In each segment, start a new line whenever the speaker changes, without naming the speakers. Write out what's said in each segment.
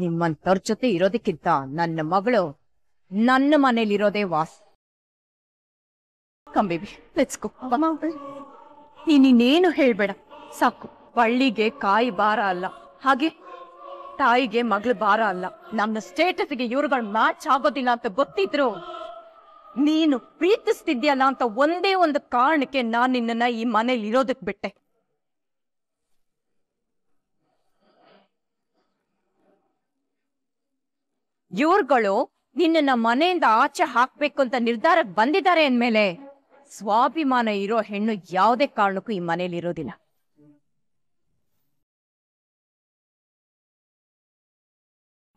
ನಿಮ್ಮಂತವ್ರ ಜೊತೆ ಇರೋದಕ್ಕಿಂತ ನನ್ನ ಮಗಳು ನನ್ನ ಮನೇಲಿರೋದೇ ವಾಸ್ ಕಮ್ ನೀನೇನು ಹೇಳ್ಬೇಡ ಸಾಕು ಬಳ್ಳಿಗೆ ಕಾಯಿ ಭಾರ ಅಲ್ಲ ಹಾಗೆ ತಾಯಿಗೆ ಮಗಳು ಭಾರ ಅಲ್ಲ ನಮ್ಮ ಸ್ಟೇಟಸ್ಗೆ ಇವರುಗಳು ಮ್ಯಾಚ್ ಆಗೋದಿಲ್ಲ ಅಂತ ಗೊತ್ತಿದ್ರು ನೀನು ಪ್ರೀತಿಸ್ತಿದ್ಯಲ್ಲ ಅಂತ ಒಂದೇ ಒಂದು ಕಾರಣಕ್ಕೆ ನಾನು ನಿನ್ನನ್ನ ಈ ಮನೇಲಿ ಇರೋದಕ್ಕೆ ಬಿಟ್ಟೆ ಇವ್ರುಗಳು ನಿನ್ನನ್ನ ಮನೆಯಿಂದ ಆಚೆ ಹಾಕ್ಬೇಕು ಅಂತ ನಿರ್ಧಾರಕ್ಕೆ ಬಂದಿದ್ದಾರೆ ಅಂದ್ಮೇಲೆ ಸ್ವಾಭಿಮಾನ ಇರೋ ಹೆಣ್ಣು ಯಾವುದೇ ಕಾರಣಕ್ಕೂ ಈ ಮನೇಲಿ ಇರೋದಿಲ್ಲ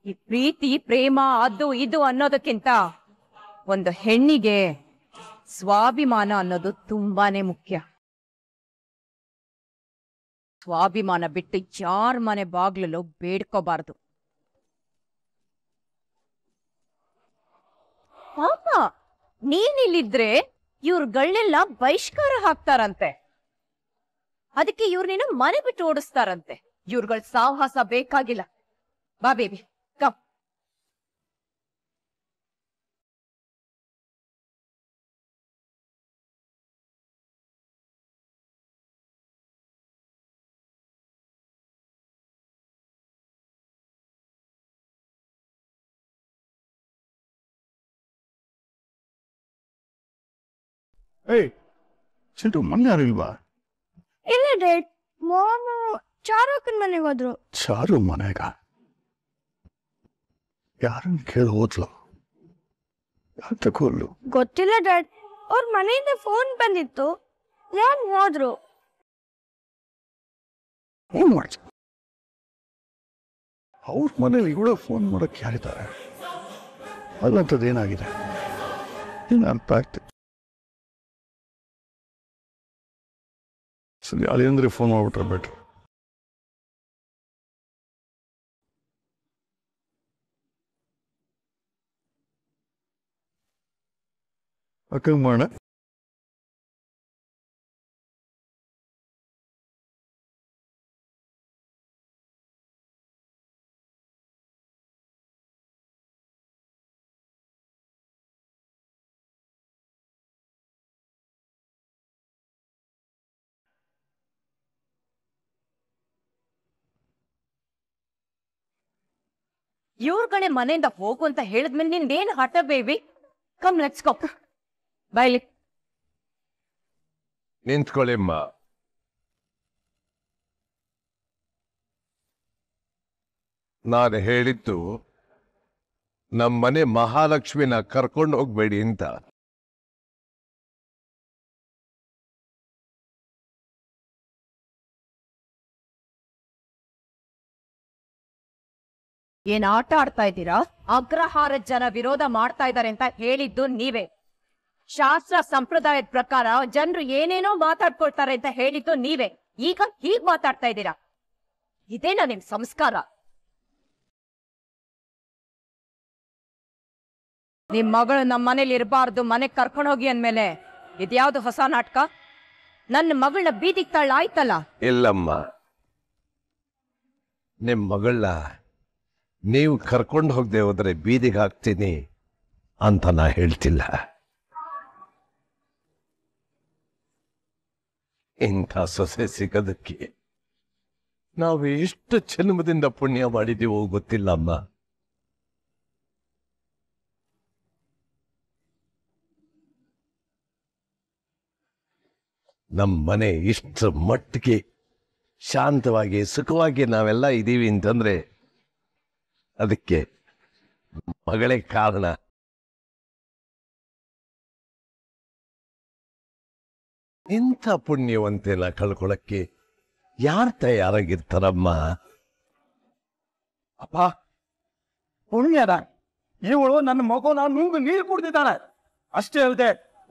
ಈ ಪ್ರೀತಿ ಪ್ರೇಮ ಅದು ಇದು ಅನ್ನೋದಕ್ಕಿಂತ ಒಂದು ಹೆಣ್ಣಿಗೆ ಸ್ವಾಭಿಮಾನ ಅನ್ನೋದು ತುಂಬಾನೇ ಮುಖ್ಯ ಸ್ವಾಭಿಮಾನ ಬಿಟ್ಟು ಯಾರ ಮನೆ ಬಾಗ್ಲಲ್ಲೂ ಬೇಡ್ಕೋಬಾರ್ದು ನೀನಿಲ್ಲಿದ್ರೆ ಗಳ್ಳೆಲ್ಲ ಬಹಿಷ್ಕಾರ ಹಾಕ್ತಾರಂತೆ ಅದಕ್ಕೆ ನೀನು ಮನೆ ಬಿಟ್ಟು ಓಡಿಸ್ತಾರಂತೆ ಇವ್ರಗಳ ಸಾಹಸ
ಬೇಕಾಗಿಲ್ಲ ಬಾ ಬೇಬಿ ಕಮ್ ಏಯ್ ಚಿಂಟು ಮೊನ್ನೆ ಇಲ್ವಾ ಇಲ್ಲ ಡೇಟ್ ಮೋನು ಚಾರುಕನ್ ಮನೆಗೆ ಹೋದ್ರು
ಚಾರು ಮನೆಗ ಯಾರನ್ನ ಕೇಳಿ ಹೋದ್ಲು ಯಾರು ತಗೊಳ್ಳು
ಗೊತ್ತಿಲ್ಲ ಡೇಟ್ ಅವ್ರ ಮನೆಯಿಂದ ಫೋನ್ ಬಂದಿತ್ತು ಯಾರು ಹೋದ್ರು ಫೋನ್ ಮಾಡ್ಸ ಅವ್ರ ಮನೇಲಿ ಇವಳ ಫೋನ್ ಮಾಡಕ್ಕೆ ಯಾರಿದ್ದಾರೆ ಅಲ್ಲಂಥದ್ದು ಏನಾಗಿದೆ ಏನು ಅರ್ಥ ಆಗ್ತಿದೆ ಸೊ ಅಲ್ಲಿಂದ್ರೆ ಫೋನ್ ಮಾಡ್ಬಿಟ್ರೆ ಬೆಟ್ರ್ ಅಕ್ಕಂಗೆ ಮಾಡೋಣ
ಕಡೆ ಮನೆಯಿಂದ ಹೋಗು ಅಂತ ಹೇಳಿದ್ಮೇಲೆ ಏನು ಹಠ ಬೇಬಿ ಕಮ್ ಲೆಟ್ಸ್ ಬಾಯ್ಲಿ
ನಿಂತ್ಕೊಳ್ಳಿಮ್ಮ ನಾನು ಹೇಳಿದ್ದು ನಮ್ಮನೆ ಮಹಾಲಕ್ಷ್ಮಿನ ಕರ್ಕೊಂಡು ಹೋಗ್ಬೇಡಿ ಅಂತ
ಏನ್ ಆಟ ಆಡ್ತಾ ಇದ್ದೀರಾ ಅಗ್ರಹಾರ ಜನ ವಿರೋಧ ಮಾಡ್ತಾ ಇದ್ದಾರೆ
ಅಂತ ಹೇಳಿದ್ದು ನೀವೇ ಶಾಸ್ತ್ರ ಸಂಪ್ರದಾಯದ ಪ್ರಕಾರ ಜನರು ಏನೇನೋ ಮಾತಾಡ್ಕೊಳ್ತಾರೆ ಅಂತ ಹೇಳಿದ್ದು ನೀವೇ ಈಗ ಹೀಗ್ ಮಾತಾಡ್ತಾ ಇದ್ದೀರಾ ಇದೇನಾ ನಿಮ್ ಸಂಸ್ಕಾರ ನಿಮ್ ಮಗಳು ನಮ್ಮ ಮನೇಲಿ ಇರಬಾರ್ದು ಮನೆಗ್ ಕರ್ಕೊಂಡು ಹೋಗಿ ಅಂದ್ಮೇಲೆ ಇದ್ಯಾವ್ದು ಹೊಸ ನಾಟಕ ನನ್ನ ಮಗಳನ್ನ ಬೀದಿಗೆ ತಳ್ಳ ಆಯ್ತಲ್ಲ
ಇಲ್ಲಮ್ಮ ನಿಮ್ ಮಗಳ ನೀವು ಕರ್ಕೊಂಡು ಹೋಗದೆ ಹೋದರೆ ಬೀದಿಗೆ ಹಾಕ್ತೀನಿ ಅಂತ ನಾ ಹೇಳ್ತಿಲ್ಲ ಇಂಥ ಸೊಸೆ ಸಿಗೋದಕ್ಕೆ ನಾವು ಎಷ್ಟು ಜನ್ಮದಿಂದ ಪುಣ್ಯ ಮಾಡಿದ್ದೀವೋ ಗೊತ್ತಿಲ್ಲ ಅಮ್ಮ ನಮ್ಮ ಮನೆ ಇಷ್ಟು ಮಟ್ಟಿಗೆ ಶಾಂತವಾಗಿ ಸುಖವಾಗಿ ನಾವೆಲ್ಲ ಇದ್ದೀವಿ ಅಂತಂದ್ರೆ ಅದಕ್ಕೆ ಮಗಳೇ ಕಾರಣ ಇಂಥ ಪುಣ್ಯವಂತೆಲ್ಲ ಕಳ್ಕೊಳಕ್ಕೆ ಯಾರ್ ತಯಾರಾಗಿರ್ತಾರಮ್ಮ
ಅಪ್ಪ ಪುಣ್ಯದ ಇವಳು ನನ್ನ ಮಗು ನಾನು ನೂಗು ನೀರು ಕುಡ್ದಿದ್ದಾಳೆ ಅಷ್ಟೇ ಅಲ್ಲದೆ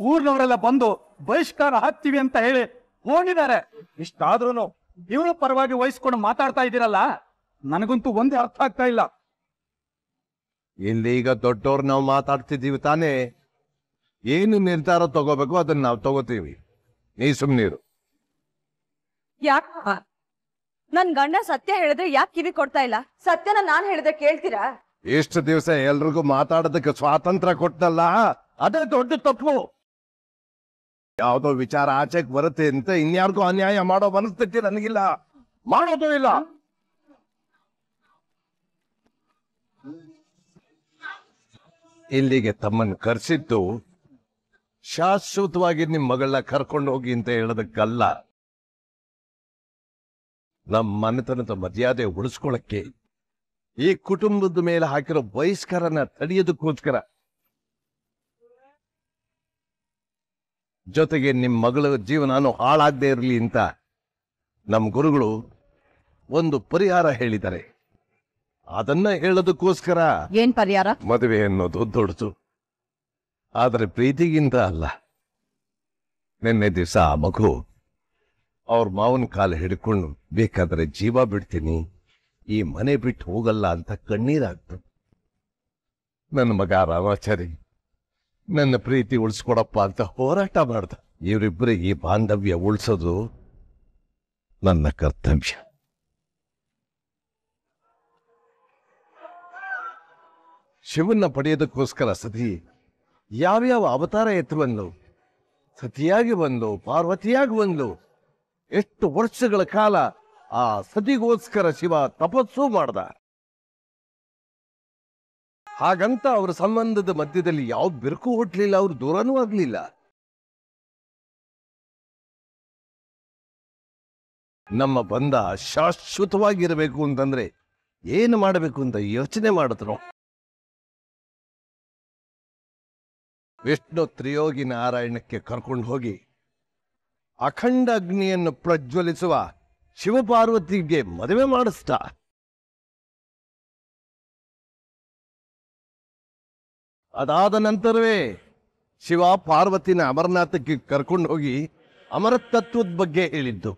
ಊರ್ನವರೆಲ್ಲ ಬಂದು ಬಹಿಷ್ಕಾರ ಹಾಕ್ತೀವಿ ಅಂತ ಹೇಳಿ ಹೋಗಿದ್ದಾರೆ ಇಷ್ಟಾದ್ರೂ ಇವಳು ಪರವಾಗಿ ವಹಿಸ್ಕೊಂಡು ಮಾತಾಡ್ತಾ ಇದ್ದೀರಲ್ಲ
ನನಗಂತೂ ಒಂದೇ ಅರ್ಥ ಆಗ್ತಾ ಇಲ್ಲ ಇಲ್ಲಿ ಈಗ ದೊಡ್ಡವ್ರು ನಾವು ಮಾತಾಡ್ತಿದ್ದೀವಿ ತಾನೇ ಏನು ನಿರ್ಧಾರ ತಗೋಬೇಕು ಅದನ್ನ ನಾವು ತಗೋತೀವಿ ನೀ ಸುಮ್ನೀರು
ನನ್ ಗಂಡ ಸತ್ಯ ಹೇಳಿದ್ರೆ ಯಾಕೆ ಕಿವಿ ಕೊಡ್ತಾ ಇಲ್ಲ ಸತ್ಯನ ನಾನ್ ಹೇಳಿದ್ರೆ ಕೇಳ್ತೀರಾ
ಎಷ್ಟು ದಿವಸ ಎಲ್ರಿಗೂ ಮಾತಾಡೋದಕ್ಕೆ ಸ್ವಾತಂತ್ರ್ಯ ಕೊಟ್ಟಲ್ಲ ಅದೇ ದೊಡ್ಡ ತಪ್ಪು ಯಾವ್ದೋ ವಿಚಾರ ಆಚೆಗೆ ಬರುತ್ತೆ ಅಂತ ಇನ್ಯಾರಿಗೂ ಅನ್ಯಾಯ ಮಾಡೋ ಮನಸ್ಥಿತಿ ನನಗಿಲ್ಲ ಮಾಡೋದು ಇಲ್ಲ ಇಲ್ಲಿಗೆ ತಮ್ಮನ್ನು ಕರೆಸಿದ್ದು ಶಾಶ್ವತವಾಗಿ ನಿಮ್ಮ ಮಗಳನ್ನ ಕರ್ಕೊಂಡು ಹೋಗಿ ಅಂತ ಹೇಳೋದಕ್ಕಲ್ಲ ನಮ್ಮ ಮನೆತನದ ಮರ್ಯಾದೆ ಉಳಿಸ್ಕೊಳಕ್ಕೆ ಈ ಕುಟುಂಬದ ಮೇಲೆ ಹಾಕಿರೋ ಬಹಿಷ್ಕಾರನ ತಡೆಯೋದಕ್ಕೋಸ್ಕರ ಜೊತೆಗೆ ನಿಮ್ಮ ಮಗಳ ಜೀವನಾನು ಹಾಳಾಗದೇ ಇರಲಿ ಅಂತ ನಮ್ಮ ಗುರುಗಳು ಒಂದು ಪರಿಹಾರ ಹೇಳಿದ್ದಾರೆ ಅದನ್ನ ಹೇಳೋದಕ್ಕೋಸ್ಕರ ಏನ್ ಪರಿಹಾರ ಮದುವೆ ಅನ್ನೋದು ದೊಡ್ಡದು ಆದರೆ ಪ್ರೀತಿಗಿಂತ ಅಲ್ಲ ನಿನ್ನೆ ದಿವಸ ಆ ಮಗು ಅವ್ರ ಮಾವನ ಕಾಲು ಹಿಡ್ಕೊಂಡು ಬೇಕಾದ್ರೆ ಜೀವ ಬಿಡ್ತೀನಿ ಈ ಮನೆ ಬಿಟ್ಟು ಹೋಗಲ್ಲ ಅಂತ ಕಣ್ಣೀರಾಗ್ತು ನನ್ನ ಮಗ ರಾಮಾಚಾರಿ ನನ್ನ ಪ್ರೀತಿ ಉಳಿಸ್ಕೊಡಪ್ಪ ಅಂತ ಹೋರಾಟ ಮಾಡ್ದ ಇವರಿಬ್ಬರಿಗೆ ಈ ಬಾಂಧವ್ಯ ಉಳಿಸೋದು ನನ್ನ ಕರ್ತವ್ಯ ಶಿವನ ಪಡೆಯೋದಕ್ಕೋಸ್ಕರ ಸತಿ ಯಾವ್ಯಾವ ಅವತಾರ ಎತ್ತು ಬಂದು ಸತಿಯಾಗಿ ಬಂದು ಪಾರ್ವತಿಯಾಗಿ ಬಂದ್ಲು ಎಷ್ಟು ವರ್ಷಗಳ ಕಾಲ ಆ ಸತಿಗೋಸ್ಕರ ಶಿವ ತಪಸ್ಸು ಮಾಡ್ದ ಹಾಗಂತ ಅವರ ಸಂಬಂಧದ ಮಧ್ಯದಲ್ಲಿ ಯಾವ ಬಿರುಕು ಹುಟ್ಟಲಿಲ್ಲ ಅವ್ರು ದೂರನೂ ಆಗ್ಲಿಲ್ಲ ನಮ್ಮ ಬಂಧ ಶಾಶ್ವತವಾಗಿರಬೇಕು ಅಂತಂದ್ರೆ ಏನು ಮಾಡಬೇಕು ಅಂತ ಯೋಚನೆ ಮಾಡಿದ್ರು ವಿಷ್ಣು ತ್ರಿಯೋಗಿ ನಾರಾಯಣಕ್ಕೆ ಕರ್ಕೊಂಡು ಹೋಗಿ ಅಖಂಡ ಅಗ್ನಿಯನ್ನು ಪ್ರಜ್ವಲಿಸುವ ಶಿವಪಾರ್ವತಿಗೆ ಮದುವೆ ಮಾಡಿಸ್ತ ಅದಾದ ನಂತರವೇ ಶಿವ ಪಾರ್ವತಿನ ಅಮರನಾಥಕ್ಕೆ ಕರ್ಕೊಂಡು ಹೋಗಿ ಅಮರತತ್ವದ ಬಗ್ಗೆ ಹೇಳಿದ್ದು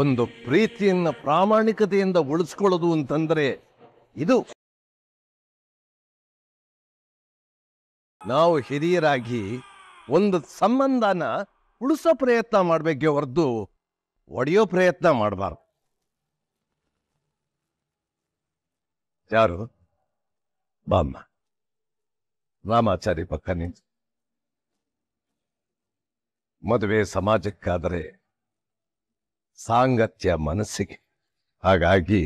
ಒಂದು ಪ್ರೀತಿಯನ್ನು ಪ್ರಾಮಾಣಿಕತೆಯಿಂದ ಉಳಿಸ್ಕೊಳ್ಳೋದು ಅಂತಂದರೆ ಇದು ನಾವು ಹಿರಿಯರಾಗಿ ಒಂದು ಸಂಬಂಧನ ಉಳಿಸೋ ಪ್ರಯತ್ನ ಮಾಡಬೇಕೆ ಹೊರತು ಒಡೆಯೋ ಪ್ರಯತ್ನ ಮಾಡಬಾರ್ದು ಯಾರು ಬಾಮ್ಮ ರಾಮಾಚಾರಿ ಪಕ್ಕ ನಿಂತು ಮದುವೆ ಸಮಾಜಕ್ಕಾದರೆ ಸಾಂಗತ್ಯ ಮನಸ್ಸಿಗೆ ಹಾಗಾಗಿ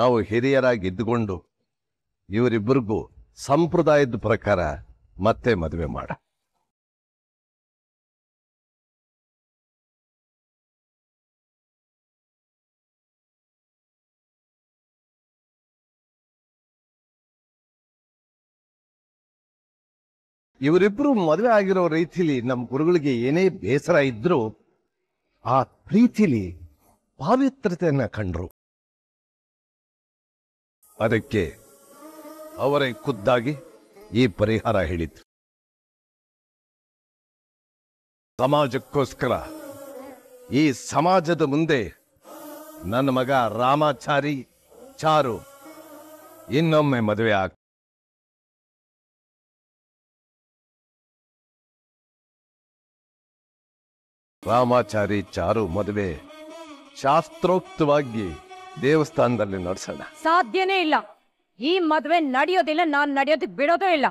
ನಾವು ಹಿರಿಯರಾಗಿ ಇದ್ದುಕೊಂಡು ಇವರಿಬ್ಬರಿಗೂ ಸಂಪ್ರದಾಯದ ಪ್ರಕಾರ ಮತ್ತೆ ಮದುವೆ ಮಾಡ ಇವರಿಬ್ರು ಮದುವೆ ಆಗಿರೋ ರೀತಿಲಿ ನಮ್ಮ ಗುರುಗಳಿಗೆ ಏನೇ ಬೇಸರ ಇದ್ರೂ ಆ ಪ್ರೀತಿಲಿ ಪಾವಿತ್ರತೆಯನ್ನ ಕಂಡ್ರು ಅದಕ್ಕೆ ಅವರೇ ಖುದ್ದಾಗಿ ಈ ಪರಿಹಾರ ಹೇಳಿತು ಸಮಾಜಕ್ಕೋಸ್ಕರ ಈ ಸಮಾಜದ ಮುಂದೆ ನನ್ನ ಮಗ ರಾಮಾಚಾರಿ ಚಾರು ಇನ್ನೊಮ್ಮೆ ಮದುವೆ ಆಗ ರಾಮಾಚಾರಿ ಚಾರು ಮದುವೆ ಶಾಸ್ತ್ರೋಕ್ತವಾಗಿ ದೇವಸ್ಥಾನದಲ್ಲಿ ನಡೆಸೋಣ
ಸಾಧ್ಯನೇ ಇಲ್ಲ ಈ ಮದ್ವೆ ನಡೆಯೋದಿಲ್ಲ ನಾನ್ ನಡೆಯೋದಕ್ಕೆ ಬಿಡೋದೇ ಇಲ್ಲ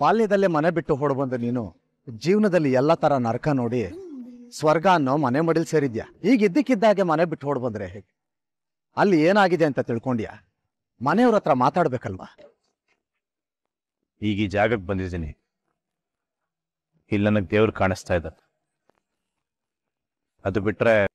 ಬಾಲ್ಯದಲ್ಲೇ ಮನೆ ಬಿಟ್ಟು ಹೊರಬಂದ ನೀನು ಜೀವನದಲ್ಲಿ ಎಲ್ಲ ತರ ನರಕ ನೋಡಿ ಸ್ವರ್ಗ ಅನ್ನೋ ಮನೆ ಮಡಿಲ್ ಸೇರಿದ್ಯಾ ಈಗ ಇದ್ದಕ್ಕಿದ್ದಾಗೆ ಮನೆ ಬಿಟ್ಟು ಹೊಡ್ ಬಂದ್ರೆ ಹೇಗೆ ಅಲ್ಲಿ ಏನಾಗಿದೆ ಅಂತ ತಿಳ್ಕೊಂಡ್ಯಾ ಮನೆಯವ್ರ ಹತ್ರ ಮಾತಾಡ್ಬೇಕಲ್ವಾ ಈಗ ಈ ಜಾಗಕ್ಕೆ ಬಂದಿದ್ದೀನಿ ಇಲ್ಲಿ ನನಗೆ ದೇವ್ರು ಕಾಣಿಸ್ತಾ ಇದ್ದ ಅದು ಬಿಟ್ರೆ